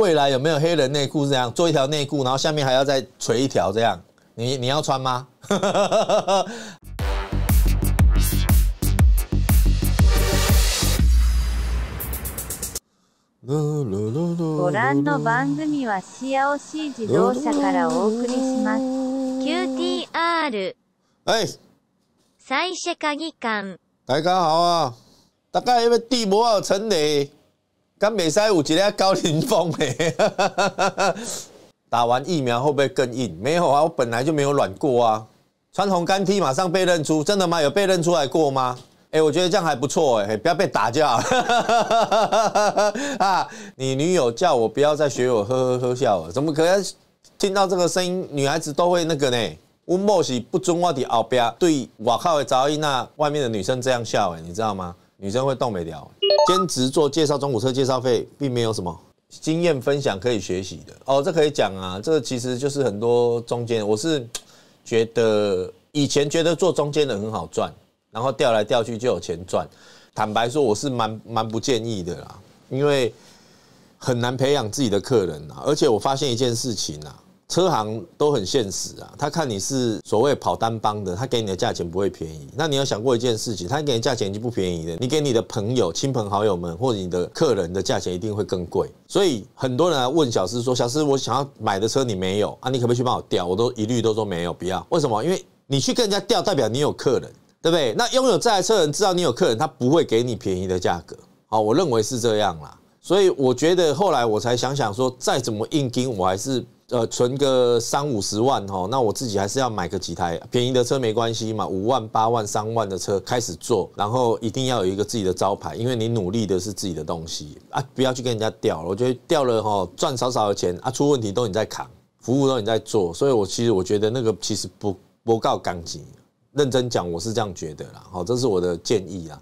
未来有没有黑人内裤这样做一条内裤，然后下面还要再垂一条这样？你你要穿吗？ご覧の番組はシアオシー自動車からお送りします。QTR。哎。再者、鍵関。大家好啊，大家因为地摩尔城内。刚美赛五，今天高凌峰没打完疫苗会不会更硬？没有啊，我本来就没有软过啊。穿红干 T 马上被认出，真的吗？有被认出来过吗？哎，我觉得这样还不错哎，不要被打叫。啊，你女友叫我不要再学我，呵呵呵笑。了，怎么可能听到这个声音，女孩子都会那个呢？乌木喜不准我的后边对，外靠，的赵一娜外面的女生这样笑哎，你知道吗？女生会动没聊，兼职做介绍中古车，介绍费并没有什么经验分享可以学习的哦，这可以讲啊，这其实就是很多中间，我是觉得以前觉得做中间的很好赚，然后调来调去就有钱赚，坦白说我是蛮蛮不建议的啦，因为很难培养自己的客人啊，而且我发现一件事情啊。车行都很现实啊，他看你是所谓跑单帮的，他给你的价钱不会便宜。那你有想过一件事情，他给你价钱已经不便宜了，你给你的朋友、亲朋好友们或者你的客人的价钱一定会更贵。所以很多人来问小师说：“小师，我想要买的车你没有啊？你可不可以去帮我调？”我都一律都说没有不要。为什么？因为你去跟人家调，代表你有客人，对不对？那拥有这台车的人知道你有客人，他不会给你便宜的价格。好，我认为是这样啦。所以我觉得后来我才想想说，再怎么硬盯，我还是。呃，存个三五十万吼，那我自己还是要买个几台便宜的车没关系嘛，五万、八万、三万的车开始做，然后一定要有一个自己的招牌，因为你努力的是自己的东西啊，不要去跟人家掉了，我觉得掉了吼，赚少少的钱啊，出问题都你在扛，服务都你在做，所以我其实我觉得那个其实不不靠赶集，认真讲我是这样觉得啦，好，这是我的建议啊。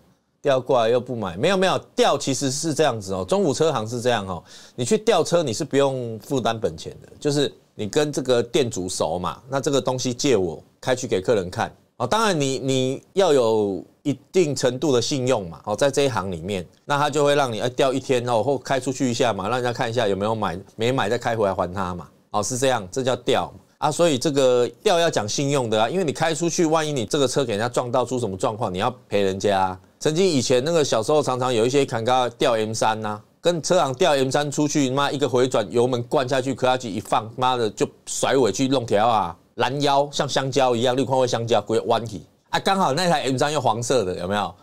要过来又不买，没有没有调，其实是这样子哦。中午车行是这样哦，你去调车，你是不用负担本钱的，就是你跟这个店主熟嘛，那这个东西借我开去给客人看哦。当然你你要有一定程度的信用嘛，哦，在这一行里面，那他就会让你哎调一天哦，或开出去一下嘛，让人家看一下有没有买，没买再开回来还他嘛，哦是这样，这叫调啊。所以这个调要讲信用的，啊，因为你开出去，万一你这个车给人家撞到出什么状况，你要赔人家。曾经以前那个小时候常常有一些砍咖掉 M 三呐，跟车行掉 M 三出去，妈一个回转油门灌下去，壳下去一放，妈的就甩尾去弄条啊，拦腰像香蕉一样，绿框会香蕉规弯起，啊，刚好那台 M 三又黄色的，有没有？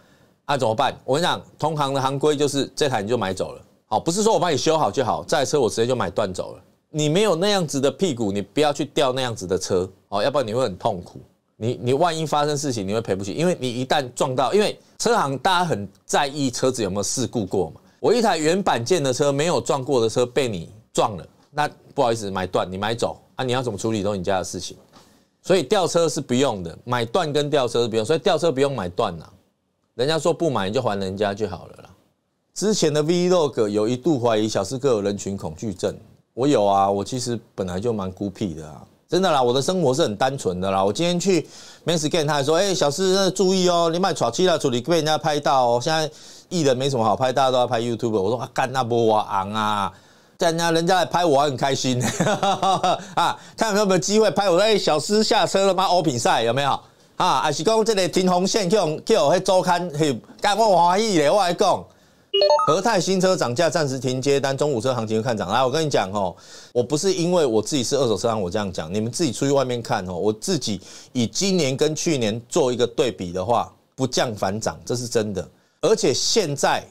那怎么办？我跟你讲，同行的行规就是这台你就买走了，好，不是说我帮你修好就好，这台车我直接就买断走了。你没有那样子的屁股，你不要去掉那样子的车，哦，要不然你会很痛苦。你你万一发生事情，你会赔不起，因为你一旦撞到，因为车行大家很在意车子有没有事故过嘛。我一台原版件的车，没有撞过的车被你撞了，那不好意思买断，你买走啊？你要怎么处理都是你家的事情，所以吊车是不用的，买断跟吊车是不用，所以吊车不用买断啊。人家说不买就还人家就好了啦。之前的 Vlog 有一度怀疑小四哥有人群恐惧症，我有啊，我其实本来就蛮孤僻的啊。真的啦，我的生活是很单纯的啦。我今天去 m a n s k a n 他还说：“哎，小师注意哦，你卖炒鸡啦，处理被人家拍到哦。现在艺人没什么好拍，大家都要拍 YouTube。”我说：“干，那不我昂啊！但人家人家来拍我，我很开心 啊。看有没有机会拍我？哎，小师下车了，吗？欧品赛有没有？啊，还是讲这个《停红线》去去周刊去，干我欢喜的，我来讲。”和泰新车涨价，暂时停接单。中古车行情看涨，来，我跟你讲哦，我不是因为我自己是二手车商，我这样讲，你们自己出去外面看哦。我自己以今年跟去年做一个对比的话，不降反涨，这是真的。而且现在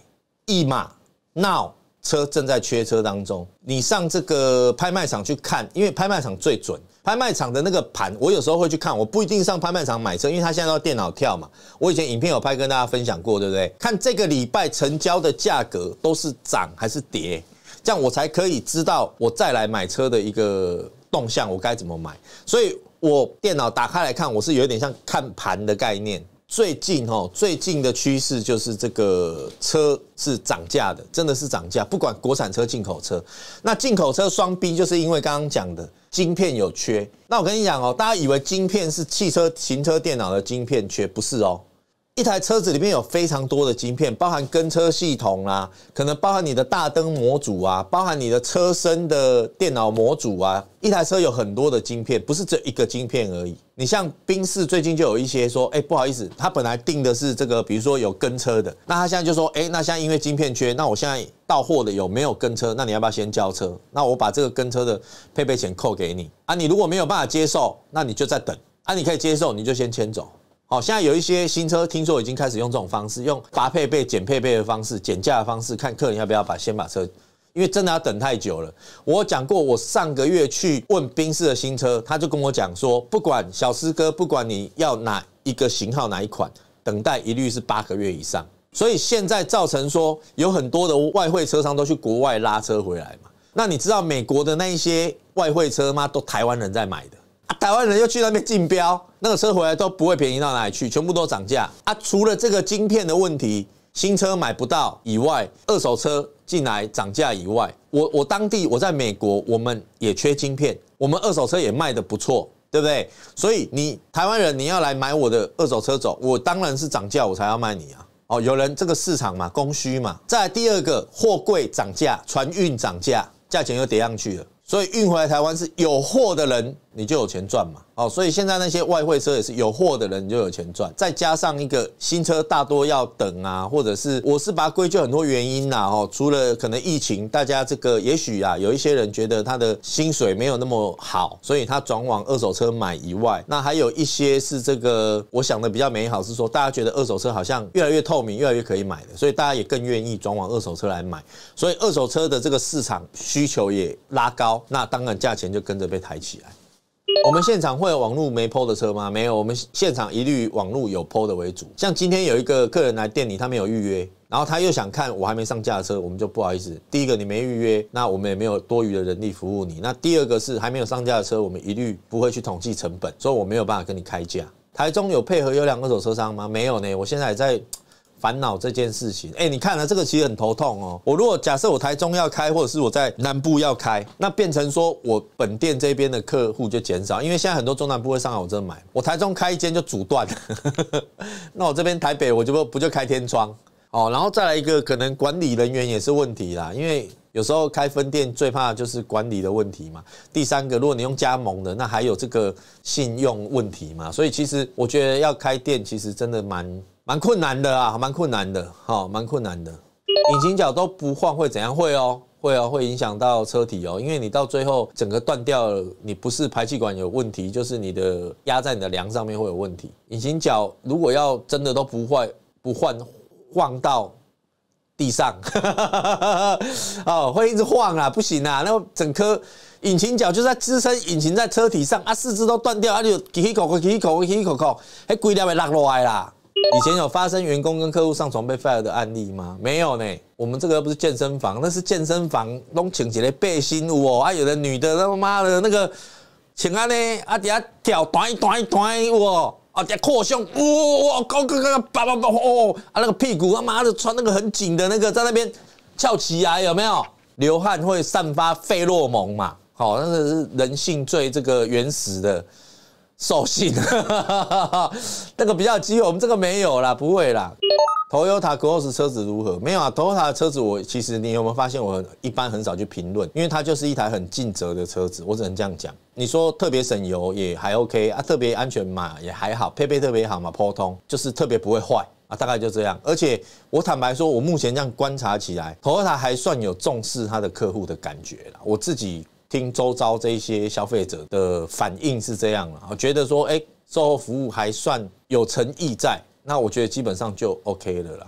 一码闹。车正在缺车当中，你上这个拍卖场去看，因为拍卖场最准。拍卖场的那个盘，我有时候会去看，我不一定上拍卖场买车，因为它现在要电脑跳嘛。我以前影片有拍跟大家分享过，对不对？看这个礼拜成交的价格都是涨还是跌，这样我才可以知道我再来买车的一个动向，我该怎么买。所以我电脑打开来看，我是有点像看盘的概念。最近哈，最近的趋势就是这个车是涨价的，真的是涨价，不管国产车、进口车。那进口车双 B 就是因为刚刚讲的晶片有缺。那我跟你讲哦，大家以为晶片是汽车行车电脑的晶片缺，不是哦。一台车子里面有非常多的晶片，包含跟车系统啦，可能包含你的大灯模组啊，包含你的车身的电脑模组啊。一台车有很多的晶片，不是这一个晶片而已。你像宾士最近就有一些说，哎，不好意思，他本来定的是这个，比如说有跟车的，那他现在就说，哎，那现在因为晶片缺，那我现在到货的有没有跟车？那你要不要先交车？那我把这个跟车的配备钱扣给你啊。你如果没有办法接受，那你就再等啊。你可以接受，你就先牵走。哦，现在有一些新车听说已经开始用这种方式，用罚配备减配备的方式，减价的方式，看客人要不要把先把车，因为真的要等太久了。我讲过，我上个月去问宾士的新车，他就跟我讲说，不管小师哥，不管你要哪一个型号哪一款，等待一律是八个月以上。所以现在造成说有很多的外汇车商都去国外拉车回来嘛。那你知道美国的那一些外汇车吗？都台湾人在买的。啊，台湾人又去那边竞标，那个车回来都不会便宜到哪里去，全部都涨价啊！除了这个晶片的问题，新车买不到以外，二手车进来涨价以外，我我当地我在美国，我们也缺晶片，我们二手车也卖的不错，对不对？所以你台湾人你要来买我的二手车走，我当然是涨价我才要卖你啊！哦，有人这个市场嘛，供需嘛，在第二个货柜涨价，船运涨价，价钱又跌上去了，所以运回来台湾是有货的人。你就有钱赚嘛？哦，所以现在那些外汇车也是有货的人就有钱赚，再加上一个新车大多要等啊，或者是我是把它归咎很多原因呐，哦，除了可能疫情，大家这个也许啊，有一些人觉得他的薪水没有那么好，所以他转往二手车买以外，那还有一些是这个我想的比较美好是说，大家觉得二手车好像越来越透明，越来越可以买的，所以大家也更愿意转往二手车来买，所以二手车的这个市场需求也拉高，那当然价钱就跟着被抬起来。我们现场会有网路没抛的车吗？没有，我们现场一律网路有抛的为主。像今天有一个客人来店里，他没有预约，然后他又想看我还没上架的车，我们就不好意思。第一个你没预约，那我们也没有多余的人力服务你；那第二个是还没有上架的车，我们一律不会去统计成本，所以我没有办法跟你开价。台中有配合有两二手车商吗？没有呢，我现在也在。烦恼这件事情，哎，你看了这个其实很头痛哦。我如果假设我台中要开，或者是我在南部要开，那变成说我本店这边的客户就减少，因为现在很多中南部会上来我这买。我台中开一间就阻断，那我这边台北我就不不就开天窗哦。然后再来一个可能管理人员也是问题啦，因为有时候开分店最怕就是管理的问题嘛。第三个，如果你用加盟的，那还有这个信用问题嘛。所以其实我觉得要开店其实真的蛮。蛮困难的啊，蛮困难的，好，蛮困难的。引擎脚都不换会怎样？会哦，会哦，会影响到车体哦。因为你到最后整个断掉了，你不是排气管有问题，就是你的压在你的梁上面会有问题。引擎脚如果要真的都不换，不换，晃到地上，哦，会一直晃啊，不行啊，那整颗引擎脚就在支撑引擎在车体上啊，四肢都断掉，啊就起起扣扣起起扣扣起起扣扣，还规掉会落落来啦。以前有发生员工跟客户上床被 fire 的案例吗？没有呢。我们这个不是健身房，那是健身房，弄请起来背心，哦。啊，有的女的他妈的，那个请安呢，啊底下跳短短短，哇！啊底下扩胸，哇哇高高高，叭叭叭，哦！啊那个屁股他妈的穿那个很紧的那个，在那边翘起来有没有？流汗会散发费洛蒙嘛？好，那个是人性最这个原始的。哈哈。那个比较机会，我们这个没有啦，不会啦。Toyota Cross 车子如何？没有啊，Toyota 的车子我其实你有没有发现，我一般很少去评论，因为它就是一台很尽责的车子，我只能这样讲。你说特别省油也还 OK 啊，特别安全嘛也还好，配备特别好嘛普通，就是特别不会坏啊，大概就这样。而且我坦白说，我目前这样观察起来，Toyota 还算有重视他的客户的感觉了，我自己。听周遭这些消费者的反应是这样了啊，觉得说，哎，售后服务还算有诚意在，那我觉得基本上就 OK 了啦。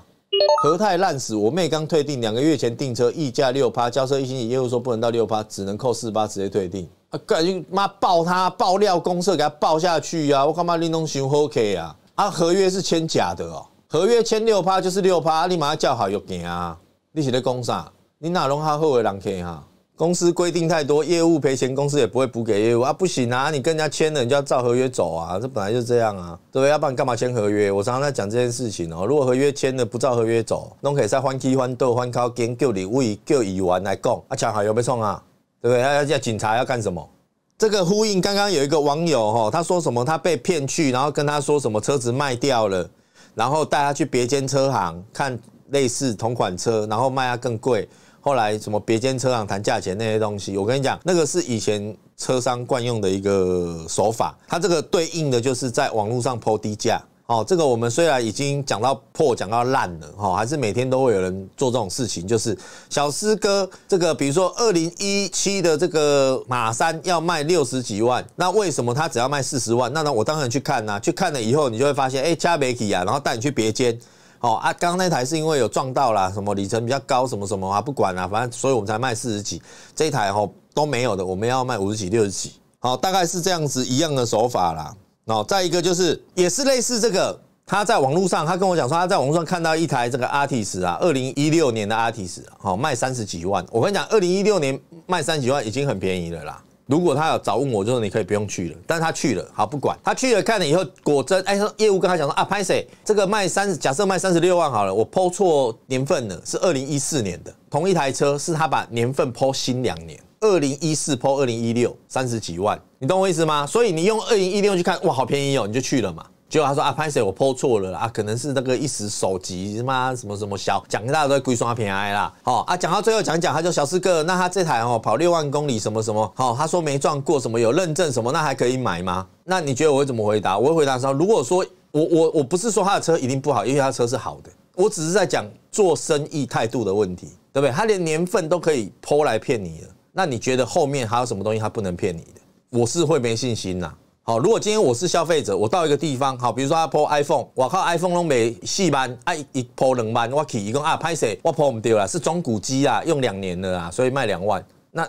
和泰烂死，我妹刚退订，两个月前订车，溢价六趴，交车一星期，业务说不能到六趴，只能扣四趴，直接退订。啊，赶紧妈爆他，爆料公社给他爆下去啊！我干嘛林东雄 OK 啊？啊，合约是签假的哦，合约签六趴就是六趴，你上叫好又给啊！你是在讲啥？你哪容他好的人客哈？公司规定太多，业务赔钱，公司也不会补给业务啊，不行啊，你跟人家签了，人家照合约走啊，这本来就是这样啊，对不对？要不然干嘛签合约？我常常在讲这件事情哦，如果合约签了不照合约走，弄可以再换机换豆换靠跟旧礼物以旧以完来供啊，抢好有被冲啊？对不对？要要警察要干什么？这个呼应刚刚有一个网友哈，他说什么他被骗去，然后跟他说什么车子卖掉了，然后带他去别间车行看类似同款车，然后卖他更贵。后来什么别间车行谈价钱那些东西，我跟你讲，那个是以前车商惯用的一个手法。它这个对应的就是在网络上抛低价。哦，这个我们虽然已经讲到破讲到烂了，哈，还是每天都会有人做这种事情。就是小师哥这个，比如说二零一七的这个马三要卖六十几万，那为什么他只要卖四十万？那呢，我当然去看呐，去看了以后，你就会发现，哎，加媒体啊，然后带你去别间。哦啊，刚刚那台是因为有撞到啦，什么里程比较高，什么什么啊，不管啦，反正所以我们才卖四十几。这一台哦都没有的，我们要卖五十几、六十几。好，大概是这样子一样的手法啦。哦，再一个就是，也是类似这个，他在网络上，他跟我讲说，他在网络上看到一台这个 a R T i t 啊，二零一六年的 a R T i 十，好卖三十几万。我跟你讲，二零一六年卖三十几万已经很便宜了啦。如果他有早问我，就说你可以不用去了。但是他去了，好不管他去了看了以后，果真哎业务跟他讲说啊，拍谁这个卖三十，假设卖三十六万好了，我抛错年份了，是二零一四年的，同一台车是他把年份抛新两年，二零一四抛二零一六，三十几万，你懂我意思吗？所以你用二零一六去看，哇好便宜哦，你就去了嘛。就他说啊，潘 Sir，我剖错了啊，可能是那个一时手急嘛，什么什么小，讲给大家都龟双平安啦，好啊，讲到最后讲一讲，他就小四哥，那他这台哦跑六万公里什么什么，好，他说没撞过什么，有认证什么，那还可以买吗？那你觉得我会怎么回答？我会回答说，如果说我我我不是说他的车一定不好，因为他的车是好的，我只是在讲做生意态度的问题，对不对？他连年份都可以 PO 来骗你了，那你觉得后面还有什么东西他不能骗你的？我是会没信心呐。好，如果今天我是消费者，我到一个地方，好，比如说他抛 iPhone，我靠 iPhone 拢每四万，啊，一抛两万，我去，一共啊拍谁，我抛唔掉啦，是中古机啊，用两年了啊，所以卖两万，那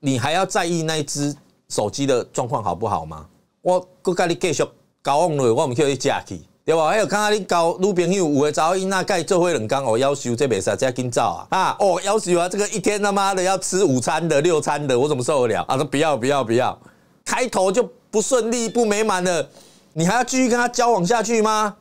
你还要在意那一只手机的状况好不好吗？我个个你继续交往了，我唔去你食去，对吧？还有刚刚你交女朋友，有的找因那介做伙两工哦，要求这袂使 i 这紧走啊啊哦，要求啊，这个一天他妈的要吃午餐的、六餐的，我怎么受得了？啊，说不要不要不要，开头就。不顺利不美满了，你还要继续跟他交往下去吗？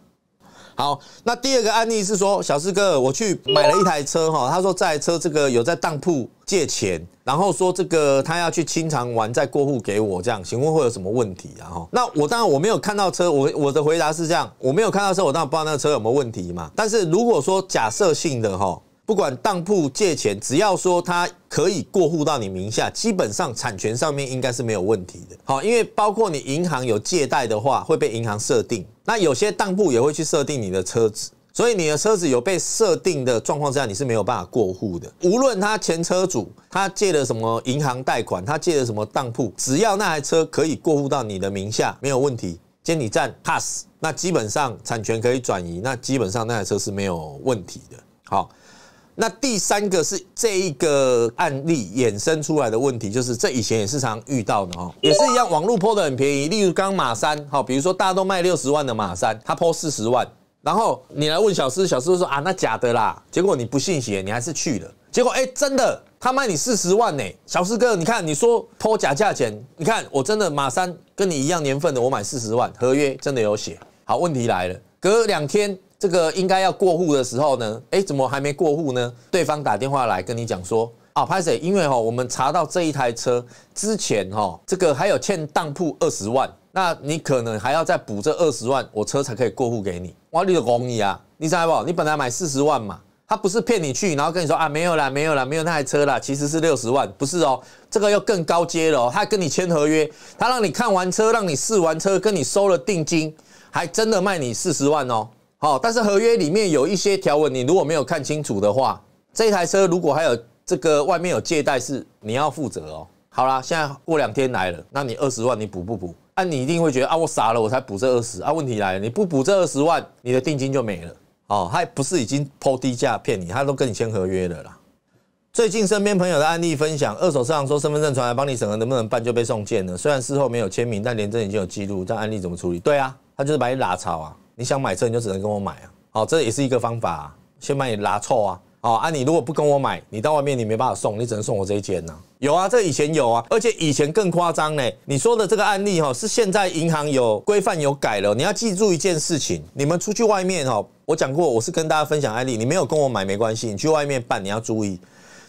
好，那第二个案例是说，小四哥我去买了一台车哈，他说这台车这个有在当铺借钱，然后说这个他要去清偿完再过户给我这样，请问会有什么问题啊？那我当然我没有看到车，我我的回答是这样，我没有看到车，我当然不知道那个车有没有问题嘛。但是如果说假设性的哈。不管当铺借钱，只要说它可以过户到你名下，基本上产权上面应该是没有问题的。好，因为包括你银行有借贷的话，会被银行设定；那有些当铺也会去设定你的车子，所以你的车子有被设定的状况之下，你是没有办法过户的。无论他前车主他借了什么银行贷款，他借了什么当铺，只要那台车可以过户到你的名下，没有问题，签你站 pass，那基本上产权可以转移，那基本上那台车是没有问题的。好。那第三个是这一个案例衍生出来的问题，就是这以前也是常遇到的哦，也是一样，网络抛的很便宜。例如刚马三，好，比如说大家都卖六十万的马三，他抛四十万，然后你来问小师，小师说啊，那假的啦，结果你不信邪，你还是去了，结果哎，真的，他卖你四十万呢。小师哥，你看你说抛假价钱，你看我真的马三跟你一样年份的，我买四十万，合约真的有写。好，问题来了，隔两天。这个应该要过户的时候呢，哎，怎么还没过户呢？对方打电话来跟你讲说啊，拍谁？因为哈，我们查到这一台车之前哈，这个还有欠当铺二十万，那你可能还要再补这二十万，我车才可以过户给你。哇，你的红衣啊，你知道不？你本来买四十万嘛，他不是骗你去，然后跟你说啊，没有啦，没有啦，没有那台车啦，其实是六十万，不是哦。这个要更高阶了哦，他跟你签合约，他让你看完车，让你试完车，跟你收了定金，还真的卖你四十万哦。好，但是合约里面有一些条文，你如果没有看清楚的话，这台车如果还有这个外面有借贷，是你要负责哦。好啦，现在过两天来了，那你二十万你补不补？啊，你一定会觉得啊，我傻了，我才补这二十啊。问题来了，你不补这二十万，你的定金就没了。哦，也不是已经抛低价骗你，他都跟你签合约了啦。最近身边朋友的案例分享，二手市场说身份证传来帮你审核能不能办就被送件了，虽然事后没有签名，但廉政已经有记录，这案例怎么处理？对啊，他就是把你拉草啊。你想买车，你就只能跟我买啊！哦，这也是一个方法，啊，先把你拉臭啊！哦啊，你如果不跟我买，你到外面你没办法送，你只能送我这一间啊。有啊，这以前有啊，而且以前更夸张呢。你说的这个案例哈，是现在银行有规范有改了。你要记住一件事情，你们出去外面哈，我讲过，我是跟大家分享案例，你没有跟我买没关系，你去外面办，你要注意。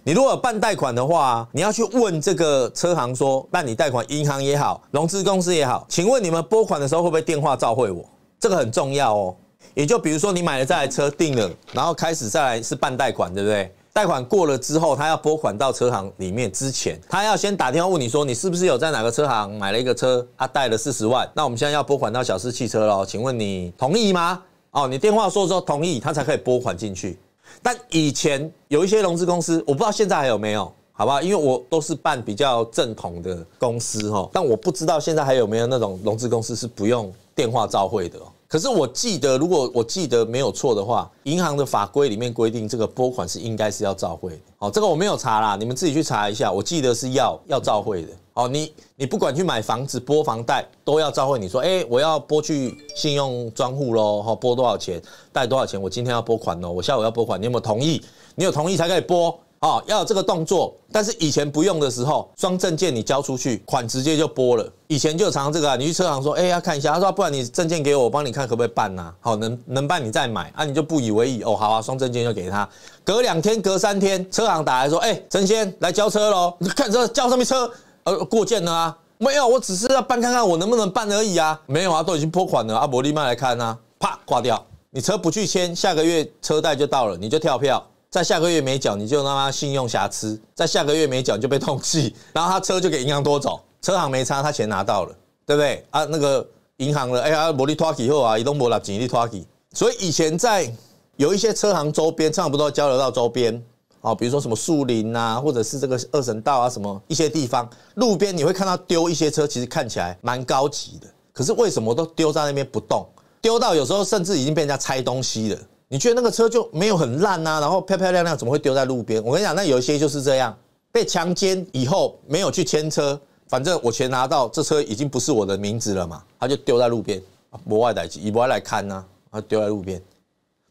你如果办贷款的话，你要去问这个车行说，办理贷款，银行也好，融资公司也好，请问你们拨款的时候会不会电话召会我？这个很重要哦，也就比如说你买了这台车定了，然后开始再来是办贷款，对不对？贷款过了之后，他要拨款到车行里面之前，他要先打电话问你说你是不是有在哪个车行买了一个车，他贷了四十万，那我们现在要拨款到小四汽车喽，请问你同意吗？哦，你电话说说同意，他才可以拨款进去。但以前有一些融资公司，我不知道现在还有没有，好不好？因为我都是办比较正统的公司哈，但我不知道现在还有没有那种融资公司是不用电话召会的。可是我记得，如果我记得没有错的话，银行的法规里面规定，这个拨款是应该是要召汇的。好，这个我没有查啦，你们自己去查一下。我记得是要要召汇的。好，你你不管去买房子拨房贷，都要召会。你说，哎，我要拨去信用专户喽，哈，拨多少钱，贷多少钱，我今天要拨款哦，我下午要拨款，你有没有同意？你有同意才可以拨。哦，要有这个动作，但是以前不用的时候，双证件你交出去，款直接就拨了。以前就常常这个，你去车行说，哎呀，看一下，他说，不然你证件给我，我帮你看可不可以办呐？好，能能办你再买，啊，你就不以为意哦，好啊，双证件就给他。隔两天，隔三天，车行打来说，哎，陈先来交车喽，你看这交什么车？呃，过件了啊？没有，我只是要办看看我能不能办而已啊。没有啊，都已经拨款了，阿伯立马来看啊，啪挂掉，你车不去签，下个月车贷就到了，你就跳票。在下个月没缴，你就他信用瑕疵；在下个月没缴，就被通缉，然后他车就给银行多走，车行没差，他钱拿到了，对不对？啊，那个银行的，哎呀，摩利托吉后啊，移动摩拉吉利托吉。所以以前在有一些车行周边，差不多交流到周边啊，比如说什么树林啊，或者是这个二神道啊，什么一些地方路边，你会看到丢一些车，其实看起来蛮高级的，可是为什么都丢在那边不动？丢到有时候甚至已经被人家拆东西了。你觉得那个车就没有很烂啊？然后漂漂亮亮怎么会丢在路边？我跟你讲，那有一些就是这样，被强奸以后没有去牵车，反正我钱拿到，这车已经不是我的名字了嘛，他就丢在路边，不外来去，以不来看呢，啊，丢在路边。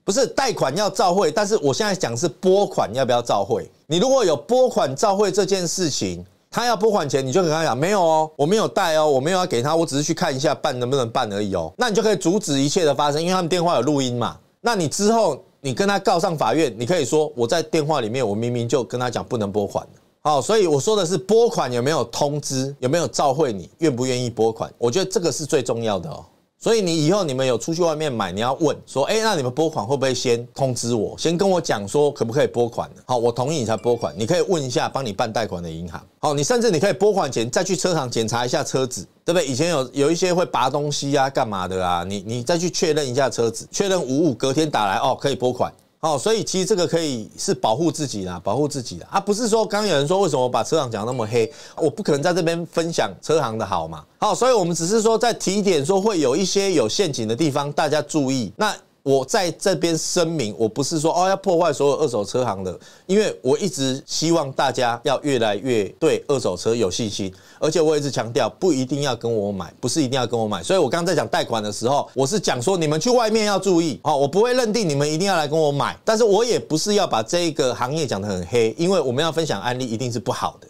不是贷款要照会，但是我现在讲是拨款要不要照会？你如果有拨款照会这件事情，他要拨款钱，你就跟他讲没有哦，我没有贷哦，我没有要给他，我只是去看一下办能不能办而已哦，那你就可以阻止一切的发生，因为他们电话有录音嘛。那你之后，你跟他告上法院，你可以说我在电话里面，我明明就跟他讲不能拨款好，所以我说的是拨款有没有通知，有没有召会你愿不愿意拨款？我觉得这个是最重要的哦。所以你以后你们有出去外面买，你要问说，哎，那你们拨款会不会先通知我，先跟我讲说可不可以拨款？好，我同意你才拨款。你可以问一下帮你办贷款的银行。好，你甚至你可以拨款前再去车行检查一下车子，对不对？以前有有一些会拔东西呀、干嘛的啊？你你再去确认一下车子，确认无误，隔天打来哦，可以拨款。哦，所以其实这个可以是保护自己啦，保护自己的啊，不是说刚刚有人说为什么把车行讲那么黑，我不可能在这边分享车行的好嘛。好，所以我们只是说在提点，说会有一些有陷阱的地方，大家注意。那。我在这边声明，我不是说哦要破坏所有二手车行的，因为我一直希望大家要越来越对二手车有信心，而且我一直强调不一定要跟我买，不是一定要跟我买。所以我刚刚在讲贷款的时候，我是讲说你们去外面要注意，哦，我不会认定你们一定要来跟我买，但是我也不是要把这个行业讲得很黑，因为我们要分享案例一定是不好的。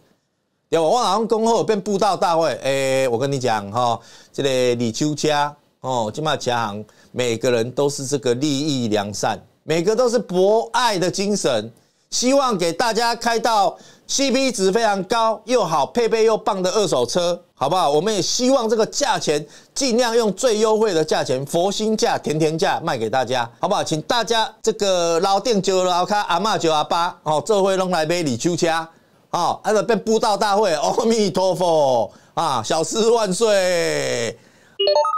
要我马上恭候变布道大会，哎，我跟你讲哈，这个李秋佳。哦，金马车行每个人都是这个利益良善，每个都是博爱的精神，希望给大家开到 CP 值非常高又好，配备又棒的二手车，好不好？我们也希望这个价钱尽量用最优惠的价钱，佛心价、甜甜价卖给大家，好不好？请大家这个老店九老卡阿妈九阿爸，哦，这回弄来杯里秋家，哦，还是被布道大会，阿弥陀佛啊，小四万岁。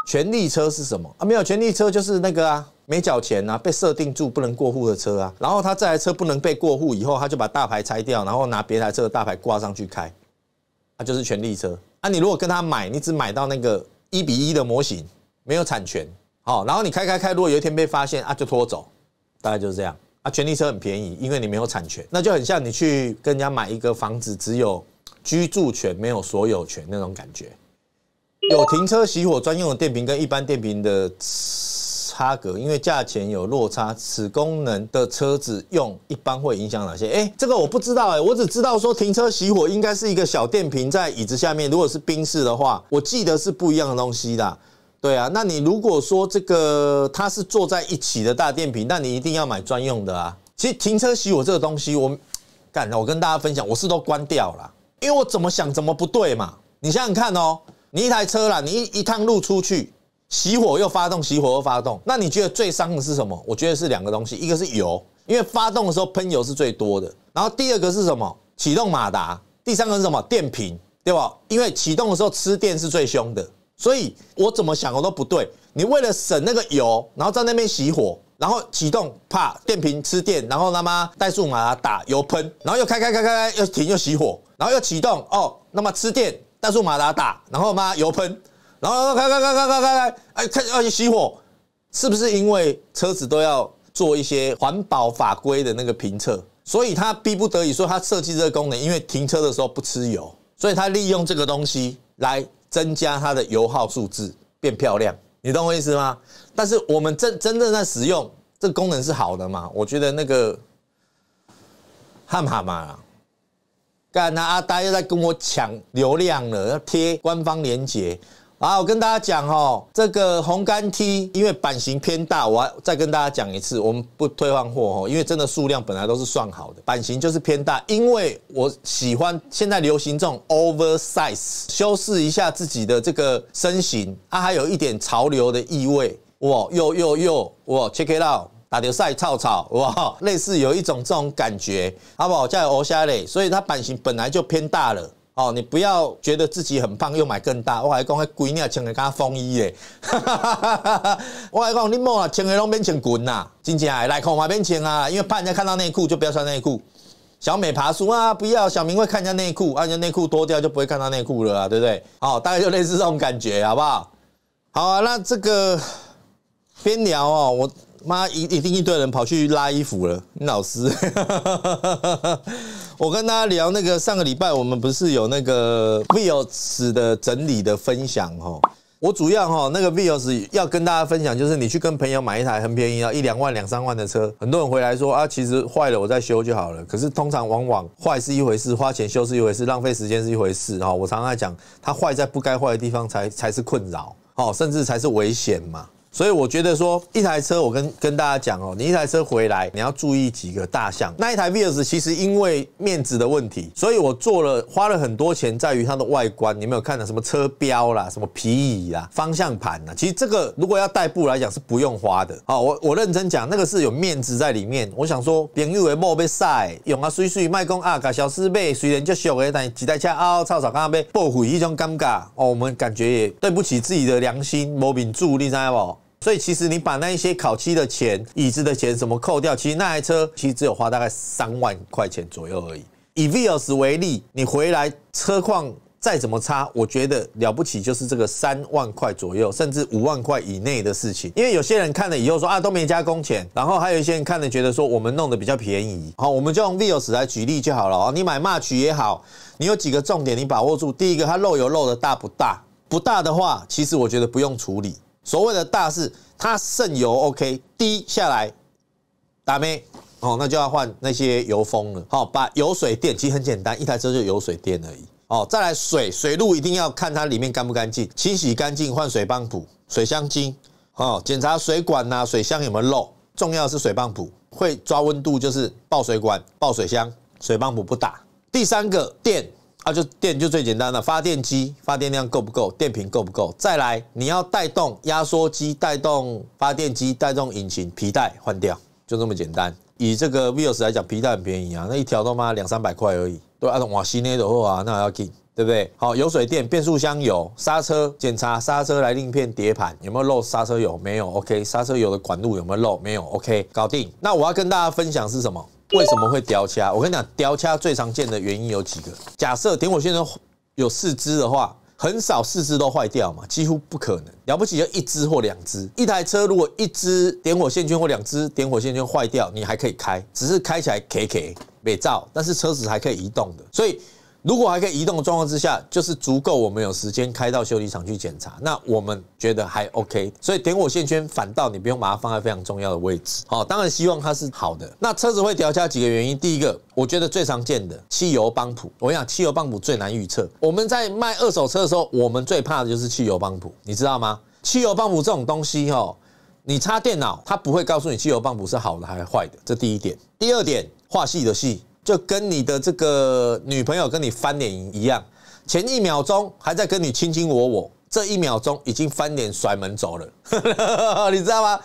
权力车是什么啊？没有权力车就是那个啊，没缴钱啊，被设定住不能过户的车啊。然后他这台车不能被过户以后，他就把大牌拆掉，然后拿别台车的大牌挂上去开，那就是权力车。啊，你如果跟他买，你只买到那个一比一的模型，没有产权。好，然后你开开开，如果有一天被发现啊，就拖走，大概就是这样。啊，权力车很便宜，因为你没有产权，那就很像你去跟人家买一个房子，只有居住权没有所有权那种感觉。有停车熄火专用的电瓶跟一般电瓶的差格，因为价钱有落差。此功能的车子用一般会影响哪些？哎，这个我不知道哎，我只知道说停车熄火应该是一个小电瓶在椅子下面。如果是冰室的话，我记得是不一样的东西的。对啊，那你如果说这个它是坐在一起的大电瓶，那你一定要买专用的啊。其实停车熄火这个东西，我干，我跟大家分享，我是都关掉了，因为我怎么想怎么不对嘛。你想想看哦。你一台车啦，你一一趟路出去，熄火又发动，熄火又发动，那你觉得最伤的是什么？我觉得是两个东西，一个是油，因为发动的时候喷油是最多的。然后第二个是什么？启动马达。第三个是什么？电瓶，对吧？因为启动的时候吃电是最凶的。所以我怎么想的都不对。你为了省那个油，然后在那边熄火，然后启动，啪，电瓶吃电，然后他妈怠速马达打油喷，然后又开开开开开，又停又熄火，然后又启动哦，那么吃电。加速马达打，然后妈油喷，然后开开开开开开，哎开要去熄火，是不是因为车子都要做一些环保法规的那个评测，所以他逼不得已说他设计这个功能，因为停车的时候不吃油，所以他利用这个东西来增加它的油耗数字变漂亮，你懂我意思吗？但是我们真真正在使用这个功能是好的嘛？我觉得那个哈嘛嘛干呐，阿呆又在跟我抢流量了，要贴官方链接。啊，我跟大家讲哦，这个红甘 T 因为版型偏大，我再跟大家讲一次，我们不退换货哦，因为真的数量本来都是算好的，版型就是偏大，因为我喜欢现在流行这种 oversize，修饰一下自己的这个身形，它还有一点潮流的意味。我又又又，我 check it out。打的塞草草哇，类似有一种这种感觉，好不好？叫欧夏嘞，所以它版型本来就偏大了哦。你不要觉得自己很胖又买更大。我还讲，那闺女穿的敢风衣嘞，我还讲你莫啊穿的拢免穿裙呐，真正来裤嘛免穿啊，因为怕人家看到内裤就不要穿内裤。小美爬树啊，不要。小明会看人家内裤，人家内裤脱掉就不会看到内裤了啊，对不对？哦，大概就类似这种感觉，好不好？好啊，那这个边聊哦，我。妈一一定一堆人跑去拉衣服了，你老实。我跟大家聊那个上个礼拜，我们不是有那个 Vios 的整理的分享哦。我主要哈那个 Vios 要跟大家分享，就是你去跟朋友买一台很便宜啊一两万两三万的车，很多人回来说啊，其实坏了我再修就好了。可是通常往往坏是一回事，花钱修是一回事，浪费时间是一回事哈。我常常讲，它坏在不该坏的地方才才是困扰，哦，甚至才是危险嘛。所以我觉得说一台车，我跟跟大家讲哦，你一台车回来，你要注意几个大项。那一台 V S 其实因为面子的问题，所以我做了花了很多钱，在于它的外观。你有没有看到什么车标啦、什么皮椅啦、方向盘啦？其实这个如果要代步来讲是不用花的。好，我我认真讲，那个是有面子在里面。我想说，朋友的莫被晒，永啊水水卖公啊，卡小师妹，虽然就小维，但几台车啊，嗷吵吵，刚刚被报废一种尴尬哦。我们感觉也对不起自己的良心，莫名助你知不？所以其实你把那一些烤漆的钱、椅子的钱什么扣掉？其实那台车其实只有花大概三万块钱左右而已。以 Vios 为例，你回来车况再怎么差，我觉得了不起就是这个三万块左右，甚至五万块以内的事情。因为有些人看了以后说啊都没加工钱，然后还有一些人看了觉得说我们弄的比较便宜，好我们就用 Vios 来举例就好了你买 March 也好，你有几个重点你把握住。第一个，它漏油漏的大不大？不大的话，其实我觉得不用处理。所谓的大事，它渗油，OK，滴下来，打没？哦，那就要换那些油封了。好，把油水电其实很简单，一台车就油水电而已。哦，再来水，水路一定要看它里面干不干净，清洗干净换水泵补水箱精。哦，检查水管呐，水箱有没有漏，重要是水泵补，会抓温度就是爆水管、爆水箱，水泵补不打。第三个电。啊，就电就最简单的，发电机发电量够不够，电瓶够不够？再来，你要带动压缩机，带动发电机，带动引擎皮带换掉，就这么简单。以这个 Vios 来讲，皮带很便宜啊，那一条都妈两三百块而已，对吧？瓦西那的货啊，那还要贵，对不对？好，油水电，变速箱油，刹车检查，刹车来令片碟盘有没有漏刹车油？没有，OK。刹车油的管路有没有漏？没有，OK。搞定。那我要跟大家分享是什么？为什么会掉漆我跟你讲，掉漆最常见的原因有几个。假设点火线圈有四支的话，很少四支都坏掉嘛，几乎不可能。了不起就一支或两支。一台车如果一支点火线圈或两支点火线圈坏掉，你还可以开，只是开起来 K K 没照，但是车子还可以移动的。所以。如果还可以移动的状况之下，就是足够我们有时间开到修理厂去检查，那我们觉得还 OK。所以点火线圈反倒你不用把它放在非常重要的位置。好，当然希望它是好的。那车子会掉价几个原因？第一个，我觉得最常见的汽油泵浦。我想汽油泵浦最难预测。我们在卖二手车的时候，我们最怕的就是汽油泵浦，你知道吗？汽油泵浦这种东西，哈，你插电脑，它不会告诉你汽油泵浦是好的还是坏的。这第一点。第二点，化细的细。就跟你的这个女朋友跟你翻脸一样，前一秒钟还在跟你卿卿我我，这一秒钟已经翻脸甩门走了，你知道吗？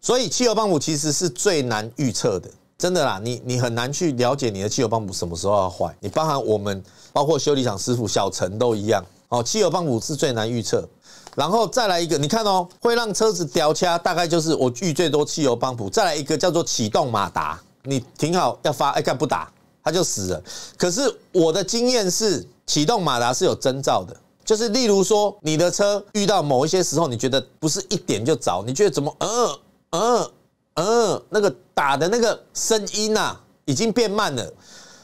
所以汽油泵浦其实是最难预测的，真的啦，你你很难去了解你的汽油泵浦什么时候要坏。你包含我们，包括修理厂师傅小陈都一样哦，汽油泵浦是最难预测。然后再来一个，你看哦，会让车子掉漆，大概就是我遇最多汽油泵浦。再来一个叫做启动马达。你停好要发，哎干不打，他就死了。可是我的经验是，启动马达是有征兆的，就是例如说，你的车遇到某一些时候，你觉得不是一点就着，你觉得怎么，嗯嗯嗯，那个打的那个声音呐，已经变慢了。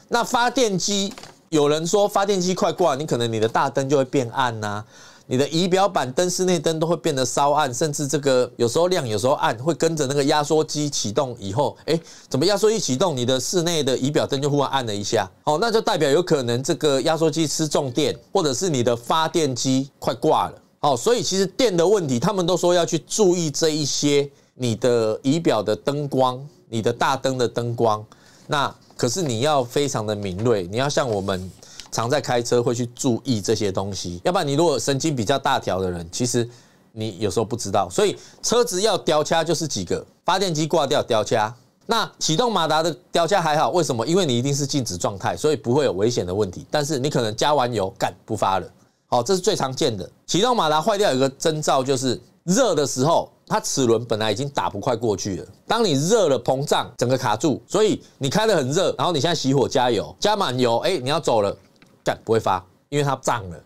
那发电机有人说发电机快挂，你可能你的大灯就会变暗呐。你的仪表板灯、室内灯都会变得稍暗，甚至这个有时候亮、有时候暗，会跟着那个压缩机启动以后，哎，怎么压缩机启动，你的室内的仪表灯就忽然暗了一下？哦，那就代表有可能这个压缩机吃重电，或者是你的发电机快挂了。哦，所以其实电的问题，他们都说要去注意这一些你的仪表的灯光、你的大灯的灯光。那可是你要非常的敏锐，你要像我们。常在开车会去注意这些东西，要不然你如果神经比较大条的人，其实你有时候不知道。所以车子要掉卡就是几个发电机挂掉掉卡，那启动马达的掉卡还好，为什么？因为你一定是静止状态，所以不会有危险的问题。但是你可能加完油，干不发了。好，这是最常见的启动马达坏掉一个征兆就是热的时候，它齿轮本来已经打不快过去了，当你热了膨胀，整个卡住。所以你开得很热，然后你现在熄火加油，加满油，哎，你要走了。不会发，因为它胀了，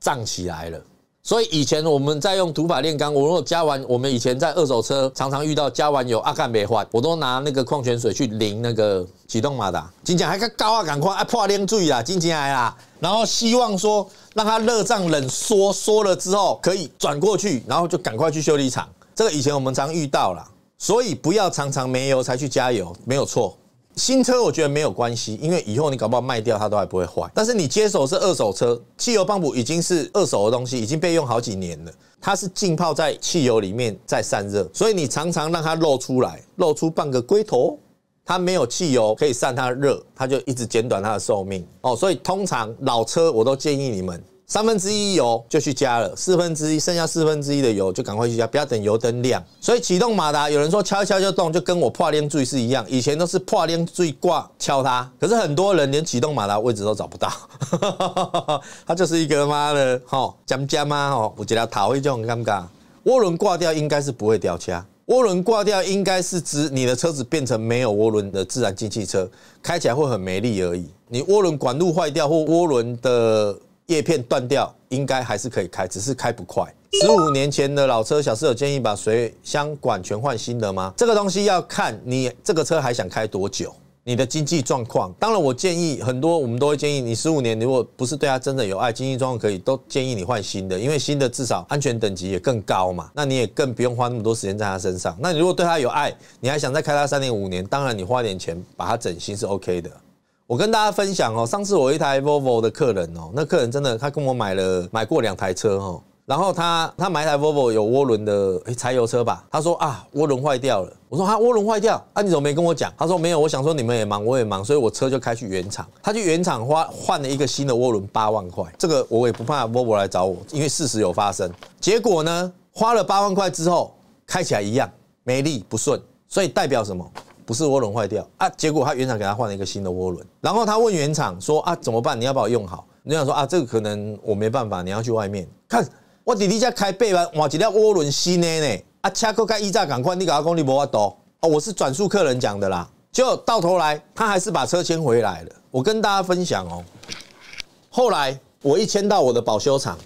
胀起来了。所以以前我们在用土法炼钢，我如果加完，我们以前在二手车常常遇到加完油阿干没换，我都拿那个矿泉水去淋那个启动马达，金姐还个高啊，赶快啊破了，注意金姐来了，然后希望说让它热胀冷缩，缩了之后可以转过去，然后就赶快去修理厂。这个以前我们常遇到啦，所以不要常常没油才去加油，没有错。新车我觉得没有关系，因为以后你搞不好卖掉它都还不会坏。但是你接手是二手车，汽油泵补已经是二手的东西，已经被用好几年了。它是浸泡在汽油里面在散热，所以你常常让它露出来，露出半个龟头，它没有汽油可以散它的热，它就一直减短它的寿命哦。所以通常老车我都建议你们。三分之一油就去加了，四分之一，剩下四分之一的油就赶快去加，不要等油灯亮。所以启动马达，有人说敲一敲就动，就跟我破电注是一样。以前都是破电注挂敲它，可是很多人连启动马达位置都找不到，它就是一个妈的哈，讲家妈哦，我觉得他会就很尴尬。涡轮挂掉应该是不会掉漆涡轮挂掉应该是指你的车子变成没有涡轮的自然进气车，开起来会很没力而已。你涡轮管路坏掉或涡轮的。叶片断掉应该还是可以开，只是开不快。十五年前的老车，小室友建议把水箱管全换新的吗？这个东西要看你这个车还想开多久，你的经济状况。当然，我建议很多，我们都会建议你十五年，如果不是对它真的有爱，经济状况可以都建议你换新的，因为新的至少安全等级也更高嘛。那你也更不用花那么多时间在它身上。那如果对它有爱，你还想再开它三年五年，当然你花点钱把它整新是 OK 的。我跟大家分享哦，上次我一台 Volvo 的客人哦，那客人真的，他跟我买了买过两台车哦，然后他他买一台 Volvo 有涡轮的柴油车吧，他说啊涡轮坏掉了，我说啊涡轮坏掉啊你怎么没跟我讲？他说没有，我想说你们也忙我也忙，所以我车就开去原厂，他去原厂花换了一个新的涡轮八万块，这个我也不怕 Volvo 来找我，因为事实有发生。结果呢花了八万块之后，开起来一样没力不顺，所以代表什么？不是涡轮坏掉啊，结果他原厂给他换了一个新的涡轮，然后他问原厂说啊，怎么办？你要把我用好。原厂说啊，这个可能我没办法，你要去外面看。我弟弟家开背兰，哇，这条涡轮新的呢，啊，车够开一炸赶快，你给他公你不法多哦，我是转述客人讲的啦。就到头来，他还是把车迁回来了。我跟大家分享哦，后来我一迁到我的保修厂，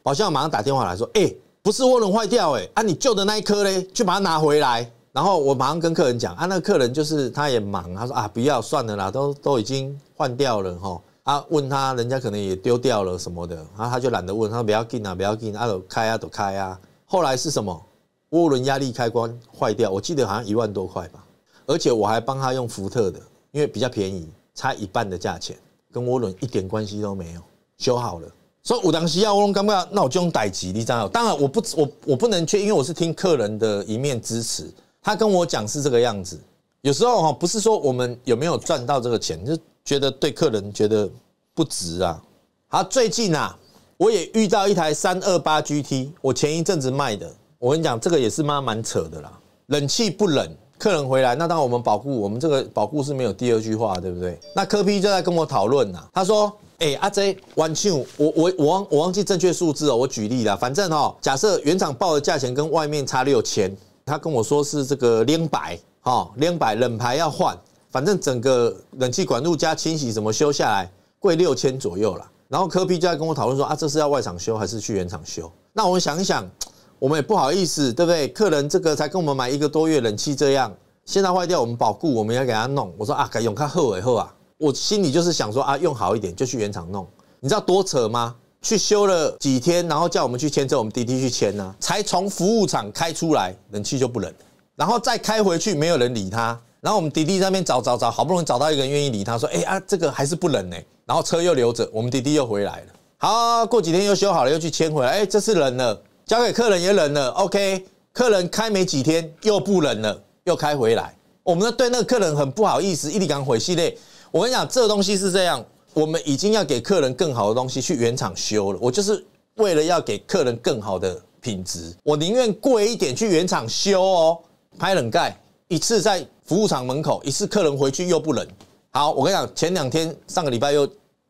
保修厂马上打电话来说，哎，不是涡轮坏掉，哎，啊，你旧的那一颗嘞，去把它拿回来。然后我马上跟客人讲啊，那客人就是他也忙，他说啊不要算了啦，都都已经换掉了吼。啊问他人家可能也丢掉了什么的，然、啊他就懒得问，他说不要紧啊，不要紧，啊都开啊都开啊。后来是什么涡轮压力开关坏掉，我记得好像一万多块吧，而且我还帮他用福特的，因为比较便宜，差一半的价钱，跟涡轮一点关系都没有，修好了。所以五档需要我轮干嘛？那我就用代级，你知道？当然我不我我不能去，因为我是听客人的一面之词。他跟我讲是这个样子，有时候哈不是说我们有没有赚到这个钱，就觉得对客人觉得不值啊。好，最近啊，我也遇到一台三二八 GT，我前一阵子卖的，我跟你讲这个也是妈蛮扯的啦，冷气不冷，客人回来，那当然我们保护，我们这个保护是没有第二句话，对不对？那柯皮就在跟我讨论呐，他说：“哎，阿 Z，晚 o 我我我忘我忘记正确数字哦，我举例了，反正哈，假设原厂报的价钱跟外面差六千。”他跟我说是这个冷白，哈零白冷排要换，反正整个冷气管路加清洗怎么修下来，贵六千左右了。然后科皮就在跟我讨论说啊，这是要外厂修还是去原厂修？那我们想一想，我们也不好意思，对不对？客人这个才跟我们买一个多月冷气这样，现在坏掉我们保固，我们要给他弄。我说啊，改用看后尾后啊，我心里就是想说啊，用好一点就去原厂弄，你知道多扯吗？去修了几天，然后叫我们去签车，我们滴滴去签呢，才从服务厂开出来，冷气就不冷，然后再开回去，没有人理他，然后我们滴滴那边找找找，好不容易找到一个人愿意理他，说，哎啊，这个还是不冷呢，然后车又留着，我们滴滴又回来了，好，过几天又修好了，又去签回来，哎，这次冷了，交给客人也冷了，OK，客人开没几天又不冷了，又开回来，我们对那个客人很不好意思，一直敢回系列。我跟你讲，这东西是这样。我们已经要给客人更好的东西去原厂修了。我就是为了要给客人更好的品质，我宁愿贵一点去原厂修哦，拍冷盖一次在服务厂门口，一次客人回去又不冷。好，我跟你讲，前两天上个礼拜又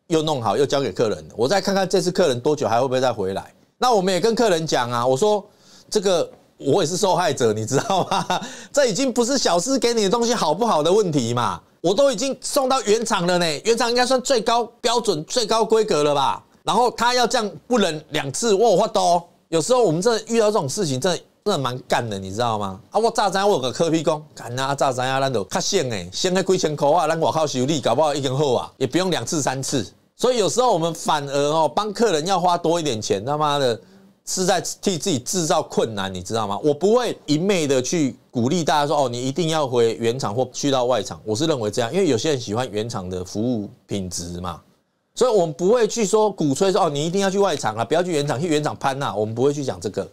又弄好，又交给客人。我再看看这次客人多久还会不会再回来。那我们也跟客人讲啊，我说这个。我也是受害者，你知道吗？这已经不是小司给你的东西好不好的问题嘛！我都已经送到原厂了呢，原厂应该算最高标准、最高规格了吧？然后他要这样不能两次，我发多。有时候我们这遇到这种事情，真的真的蛮干的，你知道吗？啊，我咋子我有个客户工，干啊，咋子啊，咱都卡省诶，省个几千块啊，咱靠修理搞不好已经好啊，也不用两次三次。所以有时候我们反而哦，帮客人要花多一点钱，他妈的。是在替自己制造困难，你知道吗？我不会一昧的去鼓励大家说，哦，你一定要回原厂或去到外厂。我是认为这样，因为有些人喜欢原厂的服务品质嘛，所以我们不会去说鼓吹说，哦，你一定要去外厂啊，不要去原厂，去原厂潘啊。我们不会去讲这个。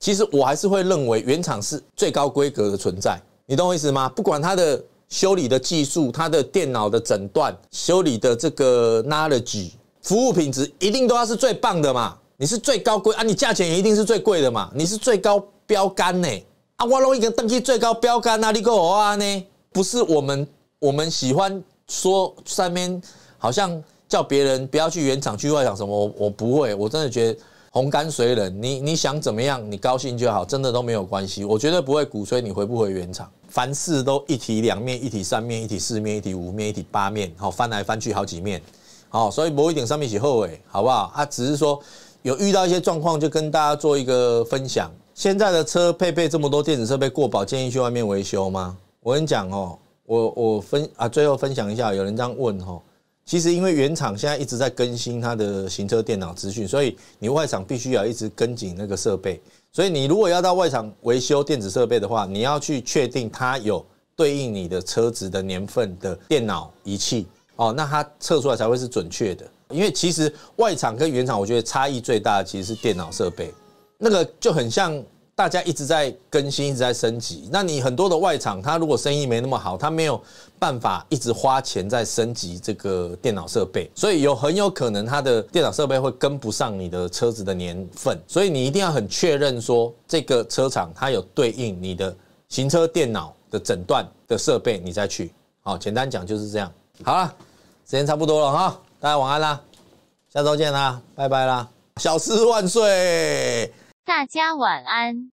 其实我还是会认为原厂是最高规格的存在，你懂我意思吗？不管它的修理的技术、它的电脑的诊断、修理的这个 knowledge 服务品质，一定都要是最棒的嘛。你是最高贵啊，你价钱也一定是最贵的嘛。你是最高标杆呢，啊，我龙一个登记最高标杆你给我啊呢？不是我们，我们喜欢说上面好像叫别人不要去原厂去外厂什么，我我不会，我真的觉得红干水冷，你你想怎么样，你高兴就好，真的都没有关系。我绝对不会鼓吹你回不回原厂，凡事都一体两面，一体三面，一体四面，一体五面，一体八面，好翻来翻去好几面，好，所以某一点上面写后尾，好不好？啊，只是说。有遇到一些状况，就跟大家做一个分享。现在的车配备这么多电子设备，过保建议去外面维修吗？我跟你讲哦，我我分啊，最后分享一下，有人这样问哈。其实因为原厂现在一直在更新它的行车电脑资讯，所以你外厂必须要一直跟紧那个设备。所以你如果要到外厂维修电子设备的话，你要去确定它有对应你的车子的年份的电脑仪器哦，那它测出来才会是准确的。因为其实外厂跟原厂，我觉得差异最大的其实是电脑设备，那个就很像大家一直在更新、一直在升级。那你很多的外厂，它如果生意没那么好，它没有办法一直花钱在升级这个电脑设备，所以有很有可能它的电脑设备会跟不上你的车子的年份。所以你一定要很确认说这个车厂它有对应你的行车电脑的诊断的设备，你再去。好，简单讲就是这样。好了，时间差不多了哈。大家晚安啦，下周见啦，拜拜啦，小四万岁！大家晚安。